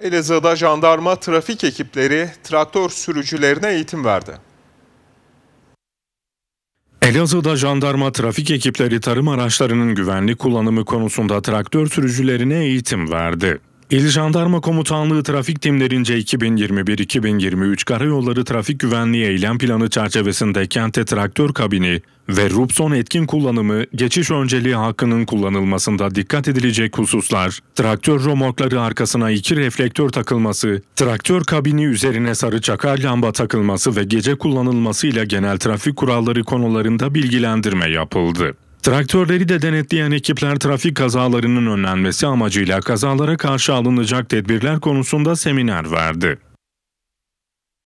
Elazığ'da jandarma trafik ekipleri traktör sürücülerine eğitim verdi. Elazığ'da jandarma trafik ekipleri tarım araçlarının güvenli kullanımı konusunda traktör sürücülerine eğitim verdi. İl Jandarma Komutanlığı trafik timlerince 2021-2023 Karayolları Trafik Güvenliği Eylem Planı çerçevesinde kente traktör kabini ve Rupson etkin kullanımı, geçiş önceliği hakkının kullanılmasında dikkat edilecek hususlar, traktör romorkları arkasına iki reflektör takılması, traktör kabini üzerine sarı çakar lamba takılması ve gece kullanılmasıyla genel trafik kuralları konularında bilgilendirme yapıldı. Traktörleri de denetleyen ekipler trafik kazalarının önlenmesi amacıyla kazalara karşı alınacak tedbirler konusunda seminer verdi.